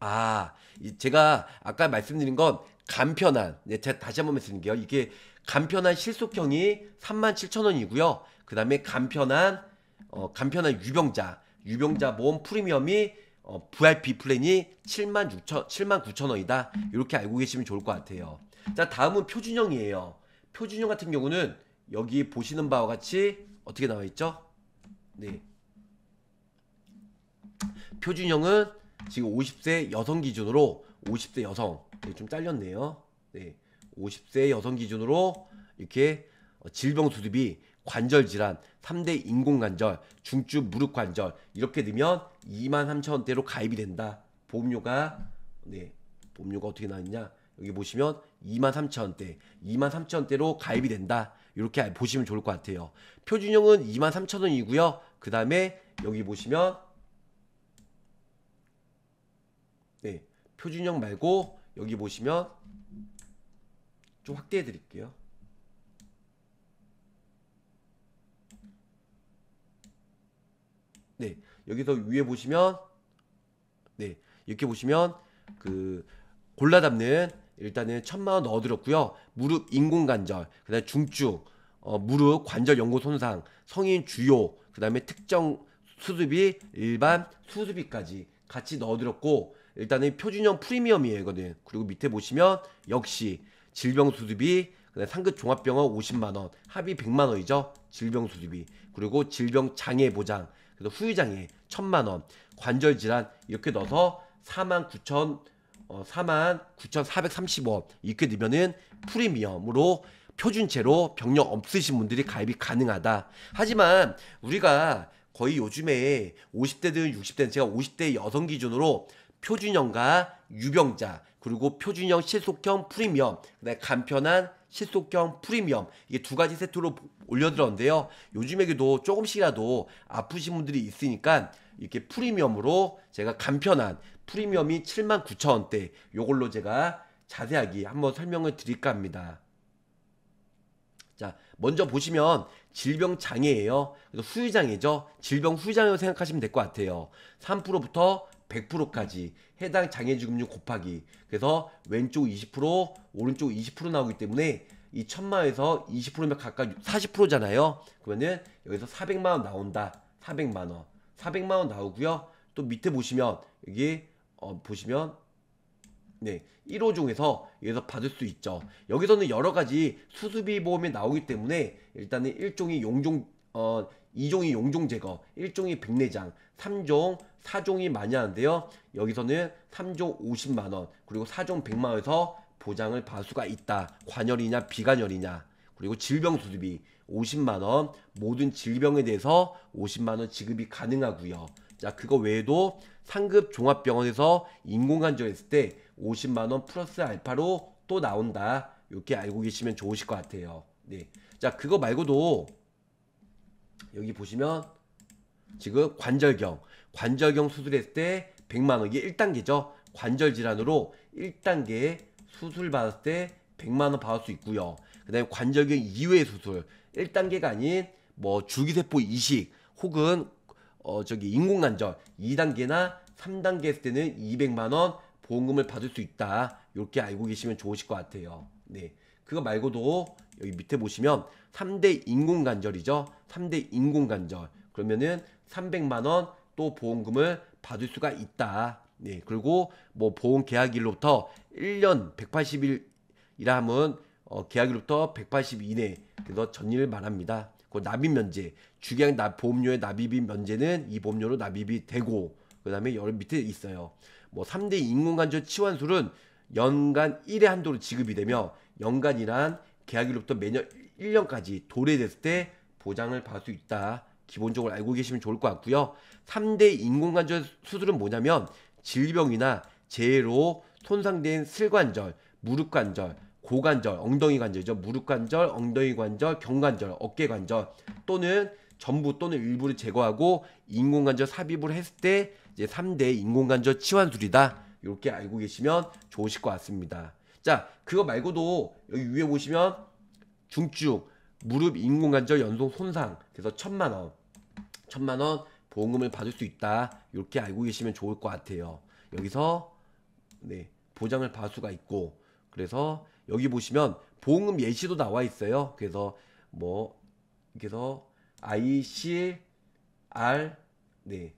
아, 제가 아까 말씀드린 건 간편한. 네, 제가 다시 한 번 말씀드릴게요. 이게 간편한 실속형이 37,000원이고요. 그다음에 간편한 어 간편한 유병자, 유병자 모험 프리미엄이 어, VIP 플랜이 7 6 79,000원이다. 이렇게 알고 계시면 좋을 것 같아요. 자, 다음은 표준형이에요. 표준형 같은 경우는 여기 보시는 바와 같이 어떻게 나와 있죠? 네. 표준형은 지금 50세 여성 기준으로 50세 여성 네, 좀 잘렸네요. 네, 50세 여성 기준으로 이렇게 어, 질병 수습이 관절 질환, 3대 인공관절, 중추 무릎 관절 이렇게 되면 23,000원대로 가입이 된다. 보험료가 네, 보험료가 어떻게 나왔냐? 여기 보시면 23,000원대, 23,000원대로 가입이 된다. 이렇게 보시면 좋을 것 같아요. 표준형은 23,000원이고요. 그 다음에 여기 보시면 네, 표준형 말고 여기 보시면 좀 확대해 드릴게요. 네, 여기서 위에 보시면 네, 이렇게 보시면 그 골라 담는 일단은 천만 원 넣어드렸고요. 무릎 인공관절, 그다음 중증, 어, 무릎 관절 연골 손상, 성인 주요, 그다음에 특정 수술비, 일반 수술비까지 같이 넣어드렸고 일단은 표준형 프리미엄이에요 이거는 그리고 밑에 보시면 역시 질병수습이 상급 종합병원 50만원 합의 100만원이죠 질병수습비 그리고 질병장애 보장 그래서 후유장애 1000만원 관절질환 이렇게 넣어서 4만 9천 어, 4만 9,430원 이렇게 되면은 프리미엄으로 표준체로 병력 없으신 분들이 가입이 가능하다. 하지만 우리가 거의 요즘에 50대든 60대든 제가 50대 여성 기준으로 표준형과 유병자 그리고 표준형 실속형 프리미엄 그다음에 간편한 실속형 프리미엄 이게 두 가지 세트로 올려드렸는데요 요즘에도 조금씩이라도 아프신 분들이 있으니까 이렇게 프리미엄으로 제가 간편한 프리미엄이 79,000원대 요걸로 제가 자세하게 한번 설명을 드릴까 합니다 자 먼저 보시면 질병 장애예요. 그래서 후유장애죠. 질병 후유장애로 생각하시면 될 것 같아요. 3%부터 100%까지 해당 장애지급률 곱하기 그래서 왼쪽 20% 오른쪽 20% 나오기 때문에 이 천만에서 20%면 각각 40%잖아요 그러면은 여기서 400만원 나온다 400만원 400만원 나오고요 또 밑에 보시면 여기 어, 보시면 네, 1호 중에서 여기서 받을 수 있죠. 여기서는 여러 가지 수수비 보험이 나오기 때문에 일단은 일종의 용종 어, 2종이 용종 제거, 1종이 백내장, 3종, 4종이 마냐인데요. 여기서는 3종 50만원, 그리고 4종 100만원에서 보장을 받을 수가 있다. 관열이냐, 비관열이냐. 그리고 질병 수습이 50만원, 모든 질병에 대해서 50만원 지급이 가능하고요 자, 그거 외에도 상급 종합병원에서 인공관절 했을 때 50만원 플러스 알파로 또 나온다. 이렇게 알고 계시면 좋으실 것 같아요. 네. 자, 그거 말고도 여기 보시면 지금 관절경 관절경 수술했을 때 100만원 이게 1단계죠 관절 질환으로 1단계 수술 받았을 때 100만원 받을 수 있고요 그 다음에 관절경 이외 수술 1단계가 아닌 뭐주기세포 이식 혹은 어 저기 인공관절 2단계나 3단계 했을 때는 200만원 보험금을 받을 수 있다 이렇게 알고 계시면 좋으실 것 같아요 네 그거 말고도 여기 밑에 보시면 3대 인공관절이죠. 3대 인공관절. 그러면은 300만원 또 보험금을 받을 수가 있다. 네, 그리고 뭐 보험 계약일로부터 1년 180일이라 하면 어, 계약일로부터 180일 이내 그래서 전일 을 말합니다. 그 납입 면제 주객 납 보험료의 납입이 면제는 이 보험료로 납입이 되고 그다음에 여러 밑에 있어요. 뭐 3대 인공관절 치환술은 연간 1회 한도로 지급이 되며 연간이란 계약일로부터 매년 1년까지 도래됐을 때 보장을 받을 수 있다. 기본적으로 알고 계시면 좋을 것 같고요. 3대 인공관절 수술은 뭐냐면 질병이나 재해로 손상된 슬관절, 무릎관절, 고관절, 엉덩이 관절이죠. 무릎관절, 엉덩이 관절, 경관절, 어깨 관절 또는 전부 또는 일부를 제거하고 인공관절 삽입을 했을 때 이제 3대 인공관절 치환술이다. 이렇게 알고 계시면 좋으실 것 같습니다. 자, 그거 말고도 여기 위에 보시면 중증, 무릎 인공관절 연속 손상, 그래서 천만 원, 천만 원 보험금을 받을 수 있다. 이렇게 알고 계시면 좋을 것 같아요. 여기서 네, 보장을 받을 수가 있고, 그래서 여기 보시면 보험금 예시도 나와 있어요. 그래서 뭐 그래서 ICR 네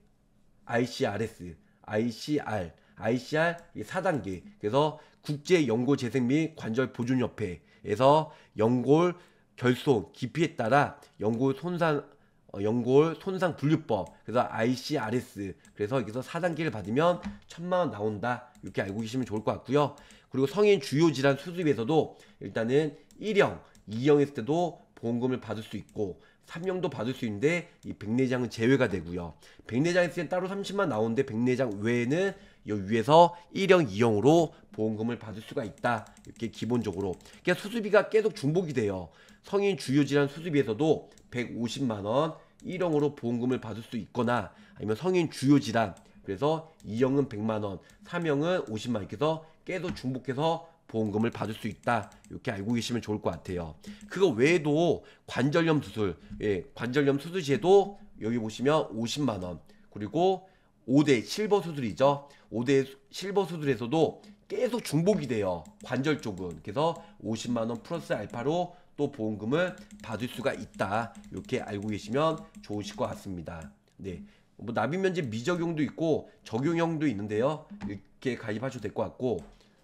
ICRS ICR ICR 4단계 그래서 국제연고재생 및 관절보존협회 그래서 연골 결손 깊이에 따라 연골 손상 어, 연골 손상 분류법 그래서 ICRS 그래서 여기서 4단계를 받으면 천만 원 나온다 이렇게 알고 계시면 좋을 것 같고요 그리고 성인 주요 질환 수술에서도 일단은 1형 2형 했을 때도 보험금을 받을 수 있고 3형도 받을 수 있는데 이 백내장은 제외가 되고요 백내장 했을 때 따로 30만 나오는데 백내장 외에는 이 위에서 1형, 2형으로 보험금을 받을 수가 있다. 이렇게 기본적으로. 그러니까 수수비가 계속 중복이 돼요. 성인 주요 질환 수수비에서도 150만 원 1형으로 보험금을 받을 수 있거나 아니면 성인 주요 질환 그래서 2형은 100만 원, 3형은 50만 원 이렇게 해서 계속 중복해서 보험금을 받을 수 있다. 이렇게 알고 계시면 좋을 것 같아요. 그거 외에도 관절염 수술, 예, 관절염 수술시에도 여기 보시면 50만 원, 그리고 5대 실버 수술이죠. 5대 실버 수술에서도 계속 중복이 돼요. 관절 쪽은. 그래서 50만원 플러스 알파로 또 보험금을 받을 수가 있다. 이렇게 알고 계시면 좋으실 것 같습니다. 네. 뭐 납입 면제 미적용도 있고 적용형도 있는데요. 이렇게 가입하셔도 될 것 같고.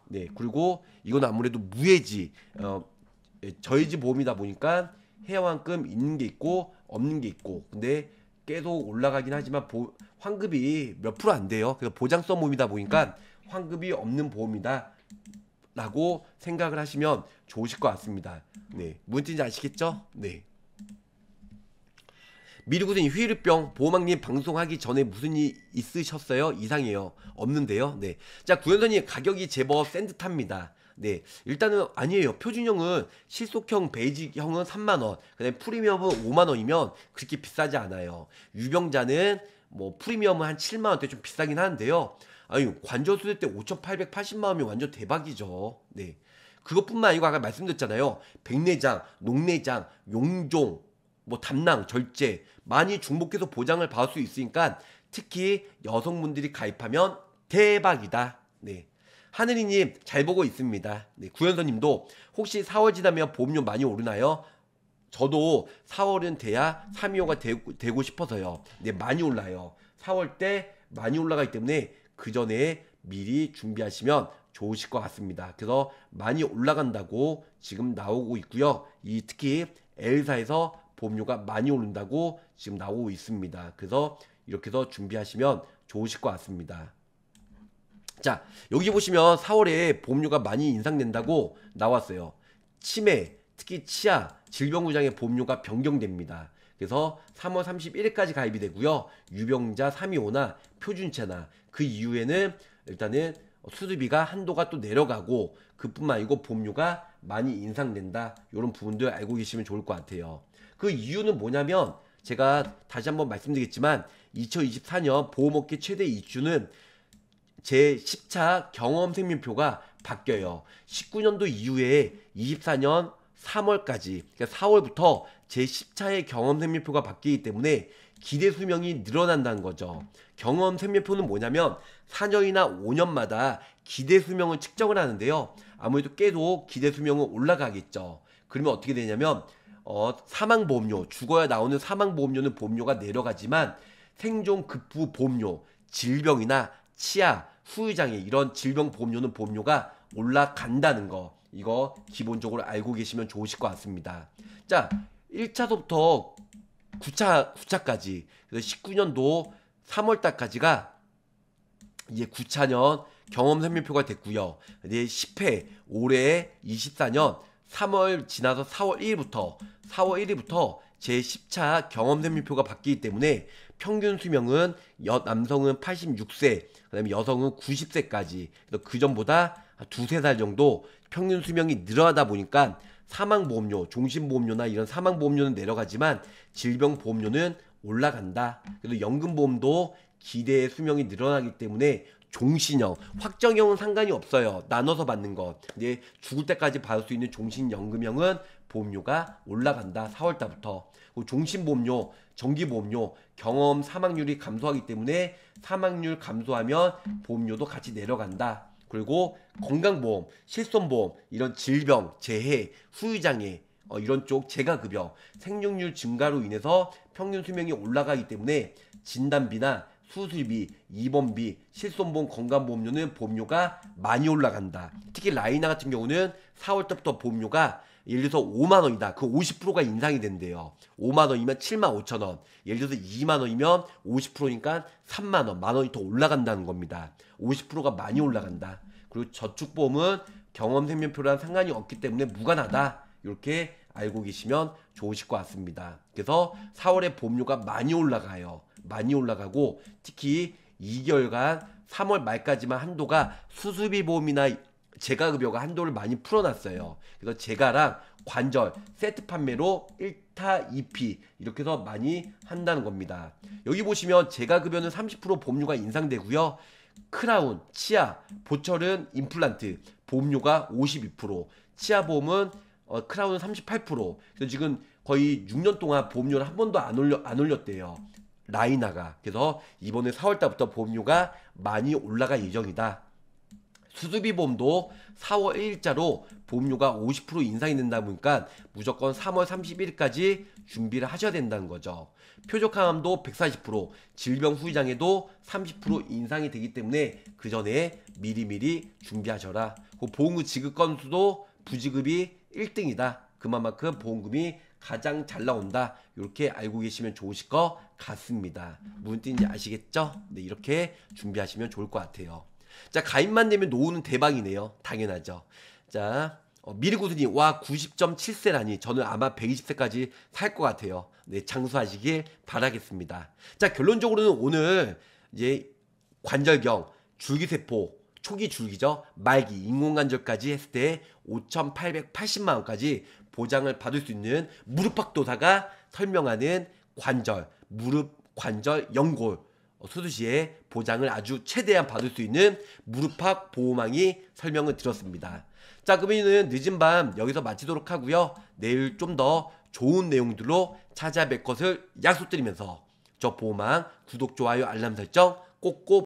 네. 그리고 이건 아무래도 무해지 어, 저해지 보험이다 보니까 해왕금 있는 게 있고 없는 게 있고. 근데 계속 올라가긴 하지만 보, 환급이 몇 프로 안 돼요. 그래서 보장성 보험이다 보니까 음. 환급이 없는 보험이다. 라고 생각을 하시면 좋으실 것 같습니다. 네. 뭔지 아시겠죠? 네. 미르구선이 휘르병 보호막님 방송하기 전에 무슨 일 있으셨어요? 이상해요. 없는데요. 네. 자 구현선이 가격이 제법 센 듯합니다. 네. 일단은 아니에요. 표준형은 실속형 베이직형은 3만 원, 그다음에 프리미엄은 5만 원이면 그렇게 비싸지 않아요. 유병자는 뭐 프리미엄은 한 7만 원대 좀 비싸긴 하는데요. 아유, 관저수대 때 5,880만 원이면 완전 대박이죠. 네. 그것뿐만 아니고 아까 말씀드렸잖아요. 백내장, 녹내장, 용종, 뭐 담낭, 절제 많이 중복해서 보장을 받을 수 있으니까 특히 여성분들이 가입하면 대박이다. 네. 하늘이님 잘 보고 있습니다. 네, 구현서님도 혹시 4월 지나면 보험료 많이 오르나요? 저도 4월은 돼야 3.25가 되고, 되고 싶어서요. 네, 많이 올라요. 4월 때 많이 올라가기 때문에 그 전에 미리 준비하시면 좋으실 것 같습니다. 그래서 많이 올라간다고 지금 나오고 있고요. 이 특히 L사에서 보험료가 많이 오른다고 지금 나오고 있습니다. 그래서 이렇게 해서 준비하시면 좋으실 것 같습니다. 자, 여기 보시면 4월에 보험료가 많이 인상된다고 나왔어요. 치매, 특히 치아, 질병구장의 보험료가 변경됩니다. 그래서 3월 31일까지 가입이 되고요. 유병자 325나 표준체나그 이후에는 일단은 수수비가 한도가 또 내려가고 그뿐만 아니고 보험료가 많이 인상된다. 이런 부분들 알고 계시면 좋을 것 같아요. 그 이유는 뭐냐면 제가 다시 한번 말씀드리겠지만 2024년 보험업계 최대 이슈는 제 10차 경험 생명표가 바뀌어요. 19년도 이후에 24년 3월까지 그러니까 4월부터 제 10차의 경험 생명표가 바뀌기 때문에 기대 수명이 늘어난다는 거죠. 경험 생명표는 뭐냐면 4년이나 5년마다 기대 수명을 측정을 하는데요. 아무래도 계도 기대 수명은 올라가겠죠. 그러면 어떻게 되냐면 어, 사망 보험료 죽어야 나오는 사망 보험료는 보험료가 내려가지만 생존 급부 보험료 질병이나 치아 후의장이 이런 질병 보험료는 보험료가 올라간다는 거 이거 기본적으로 알고 계시면 좋으실 것 같습니다. 자 1차서부터 9차, 9차까지 그래서 19년도 3월달까지가 이제 9차년 경험 생명표가 됐고요. 이제 10회 올해 24년 3월 지나서 4월 1일부터 4월 1일부터 제 10차 경험 생명표가 바뀌기 때문에 평균 수명은 여, 남성은 86세, 그다음에 여성은 90세까지. 그래서 그 전보다 두세 살 정도 평균 수명이 늘어나다 보니까 사망보험료, 종신보험료나 이런 사망보험료는 내려가지만 질병보험료는 올라간다. 그래서 연금보험도 기대의 수명이 늘어나기 때문에 종신형, 확정형은 상관이 없어요. 나눠서 받는 것. 이제 죽을 때까지 받을 수 있는 종신연금형은 보험료가 올라간다. 4월달부터. 종신보험료 정기보험료 경험 사망률이 감소하기 때문에 사망률 감소하면 보험료도 같이 내려간다. 그리고 건강보험, 실손보험, 이런 질병, 재해, 후유장애 어, 이런 쪽 재가급여, 생존율 증가로 인해서 평균 수명이 올라가기 때문에 진단비나 수술비, 입원비, 실손보험, 건강보험료는 보험료가 많이 올라간다. 특히 라이나 같은 경우는 4월 때부터 보험료가 예를 들어서 5만 원이다. 그 50%가 인상이 된대요. 5만 원이면 7만 5천 원. 예를 들어서 2만 원이면 50%니까 3만 원, 만 원이 더 올라간다는 겁니다. 50%가 많이 올라간다. 그리고 저축보험은 경험 생명표랑 상관이 없기 때문에 무관하다. 이렇게 알고 계시면 좋으실 것 같습니다. 그래서 4월에 보험료가 많이 올라가요. 많이 올라가고 특히 2개월간 3월 말까지만 한도가 수수비 보험이나 제가 급여가 한도를 많이 풀어놨어요. 그래서 제가랑 관절 세트 판매로 1타 2피 이렇게 해서 많이 한다는 겁니다. 여기 보시면 제가 급여는 30% 보험료가 인상되고요. 크라운, 치아, 보철은 임플란트, 보험료가 52%, 치아 보험은 어, 크라운은 38%. 그래서 지금 거의 6년 동안 보험료를 한 번도 안 올려 안 올렸대요. 라이나가 그래서 이번에 4월달부터 보험료가 많이 올라갈 예정이다. 수수비보험도 4월 1일자로 보험료가 50% 인상이 된다 보니까 무조건 3월 3 1일까지 준비를 하셔야 된다는 거죠. 표적항암도 140%, 질병 후유장애도 30% 인상이 되기 때문에 그 전에 미리미리 준비하셔라. 그 보험금 지급 건수도 부지급이 1등이다. 그만큼 보험금이 가장 잘 나온다. 이렇게 알고 계시면 좋으실 것 같습니다. 무슨 뜻인지 아시겠죠? 네, 이렇게 준비하시면 좋을 것 같아요. 자, 가입만 되면 노후는 대박이네요. 당연하죠. 자, 어, 미리구드님 와, 90.7세라니. 저는 아마 120세까지 살 것 같아요. 네, 장수하시길 바라겠습니다. 자, 결론적으로는 오늘 이제 관절경, 줄기세포, 초기 줄기죠. 말기, 인공관절까지 했을 때 5,880만원까지 보장을 받을 수 있는 무릎팍도사가 설명하는 관절, 무릎, 관절, 연골, 수두시에 어, 보장을 아주 최대한 받을 수 있는 무릎팍 보호망이 설명을 드렸습니다. 자그러면 늦은 밤 여기서 마치도록 하고요. 내일 좀 더 좋은 내용들로 찾아뵐 것을 약속드리면서 저 보호망 구독, 좋아요, 알람 설정 꼭꼭